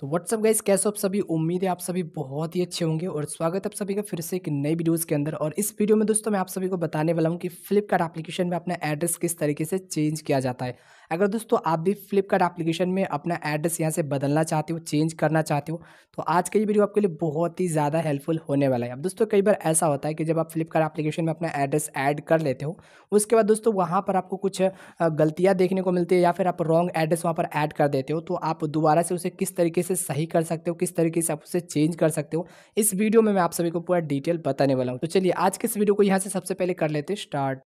तो WhatsApp guys कैसे आप सभी उम्मीद है आप सभी बहुत ही अच्छे होंगे और स्वागत है आप सभी का फिर से एक नई वीडियोस के अंदर और इस वीडियो में दोस्तों मैं आप सभी को बताने वाला हूँ कि फ्लिपकार्ट एप्लीकेशन में अपना एड्रेस किस तरीके से चेंज किया जाता है अगर दोस्तों आप भी फ्लिपकार्ट एप्लीकेशन में अपना एड्रेस यहाँ से बदलना चाहते हो चेंज करना चाहते हो तो आज का ये वीडियो आपके लिए बहुत ही ज़्यादा हेल्पफुल होने वाला है अब दोस्तों कई बार ऐसा होता है कि जब आप फ्लिपकार्ट एप्लीकेशन में अपना एड्रेस ऐड कर लेते हो उसके बाद दोस्तों वहाँ पर आपको कुछ गलतियाँ देखने को मिलती है या फिर आप रॉन्ग एड्रेस वहाँ पर ऐड कर देते हो तो आप दोबारा से उसे किस तरीके से सही कर सकते हो किस तरीके से आप उसे चेंज कर सकते हो इस वीडियो में मैं आप सभी को पूरा डिटेल बताने वाला हूँ तो चलिए आज के इस वीडियो को यहाँ से सबसे पहले कर लेते हैं स्टार्ट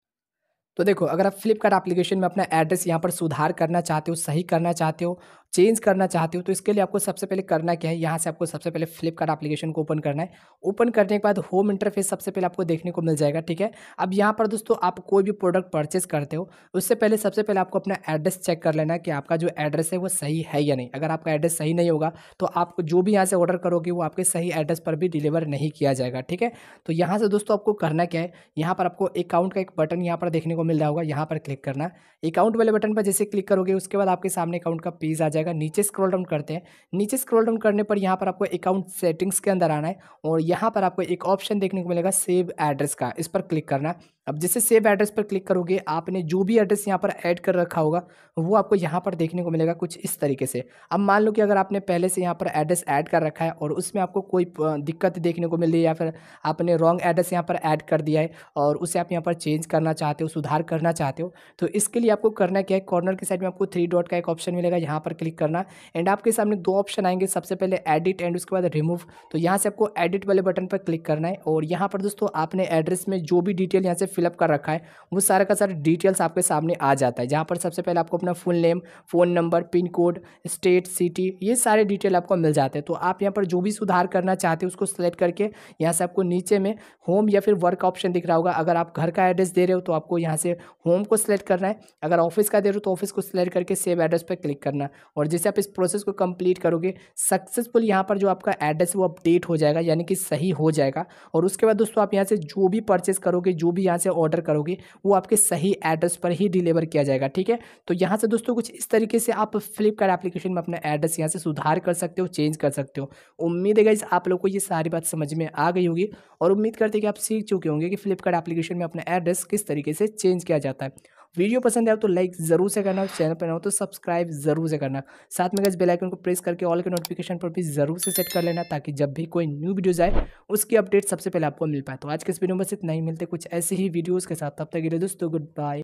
तो देखो अगर आप फ्लिपकार्ट एप्लीकेशन में अपना एड्रेस यहाँ पर सुधार करना चाहते हो सही करना चाहते हो चेंज करना चाहते हो तो इसके लिए आपको सबसे पहले करना क्या है यहाँ से आपको सबसे पहले फ्लिपकार्ट एप्लीकेशन को ओपन करना है ओपन करने के बाद होम इंटरफेस सबसे पहले आपको देखने को मिल जाएगा ठीक है अब यहाँ पर दोस्तों आप कोई भी प्रोडक्ट परचेस करते हो उससे पहले सबसे पहले आपको अपना एड्रेस चेक कर लेना है कि आपका जो एड्रेस है वो सही है या नहीं अगर आपका एड्रेस सही नहीं होगा तो आप जो भी यहाँ से ऑर्डर करोगे वो आपके सही एड्रेस पर भी डिलीवर नहीं किया जाएगा ठीक है तो यहाँ से दोस्तों आपको करना क्या है यहाँ पर आपको अकाउंट का एक बटन यहाँ पर देखने को मिल रहा होगा यहाँ पर क्लिक करना अकाउंट वाले बटन पर जैसे क्लिक करोगे उसके बाद आपके सामने अकाउंट का पेज आ जाएगा जाएगा नीचे स्क्रॉल डाउन करते हैं नीचे स्क्रॉल डाउन करने पर यहाँ पर आपको अकाउंट सेटिंग्स के अंदर आना है और यहाँ पर आपको एक ऑप्शन देखने को मिलेगा सेव एड्रेस का इस पर क्लिक करना है अब जैसे सेव एड्रेस पर क्लिक करोगे आपने जो भी एड्रेस यहाँ पर ऐड कर रखा होगा वो आपको यहाँ पर देखने को मिलेगा कुछ इस तरीके से अब मान लो कि अगर आपने पहले से यहाँ पर एड्रेस ऐड कर रखा है और उसमें आपको कोई दिक्कत देखने को मिल रही है या फिर आपने रॉन्ग एड्रेस यहाँ पर ऐड कर दिया है और उसे आप यहाँ पर चेंज करना चाहते हो सुधार करना चाहते हो तो इसके लिए आपको करना क्या है कॉर्नर के साइड में आपको थ्री डॉट का एक ऑप्शन मिलेगा यहाँ पर क्लिक करना एंड आपके सामने दो ऑप्शन आएंगे सबसे पहले एडिट एंड उसके बाद रिमूव तो यहाँ से आपको एडिट वाले बटन पर क्लिक करना है और यहाँ पर दोस्तों आपने एड्रेस में जो भी डिटेल यहाँ से फिलअप कर रखा है वो सारा का सारा डिटेल्स आपके सामने आ जाता है जहाँ पर सबसे पहले आपको अपना full name phone number pin code state city ये सारे डिटेल आपको मिल जाते हैं तो आप यहाँ पर जो भी सुधार करना चाहते हैं उसको सेलेक्ट करके यहाँ से आपको नीचे में होम या फिर वर्क ऑप्शन दिख रहा होगा अगर आप घर का एड्रेस दे रहे हो तो आपको यहाँ से होम को सिलेक्ट करना है अगर ऑफिस का दे रहे हो तो ऑफिस को सिलेक्ट करके सेव एड्रेस पर क्लिक करना और जैसे आप इस प्रोसेस को कंप्लीट करोगे सक्सेसफुल यहाँ पर जो आपका एड्रेस है वो अपडेट हो जाएगा यानी कि सही हो जाएगा और उसके बाद दोस्तों आप यहाँ से जो भी परचेस करोगे जो भी यहाँ से ऑर्डर करोगे वो आपके सही एड्रेस पर ही डिलीवर किया जाएगा ठीक है तो यहाँ से दोस्तों कुछ इस तरीके से आप फ्लिपकार्ट एप्लीकेशन में अपना एड्रेस यहाँ से सुधार कर सकते हो चेंज कर सकते हो उम्मीद है गाइज आप लोग को ये सारी बात समझ में आ गई होगी और उम्मीद करते हैं कि आप सीख चुके होंगे कि फ्लिपकार्ट एप्लीकेशन में अपना एड्रेस किस तरीके से चेंज किया जाता है वीडियो पसंद आए तो लाइक ज़रूर से करना चैनल पर ना हो तो सब्सक्राइब जरूर से करना साथ में बेल बेलाइकन को प्रेस करके ऑल के नोटिफिकेशन पर भी ज़रूर से सेट कर लेना ताकि जब भी कोई न्यू वीडियोज़ आए उसकी अपडेट सबसे पहले आपको मिल पाए तो आज के इस वीडियो में बस इतना ही मिलते कुछ ऐसे ही वीडियोज़ के साथ तब तक गिरे दोस्तों गुड बाय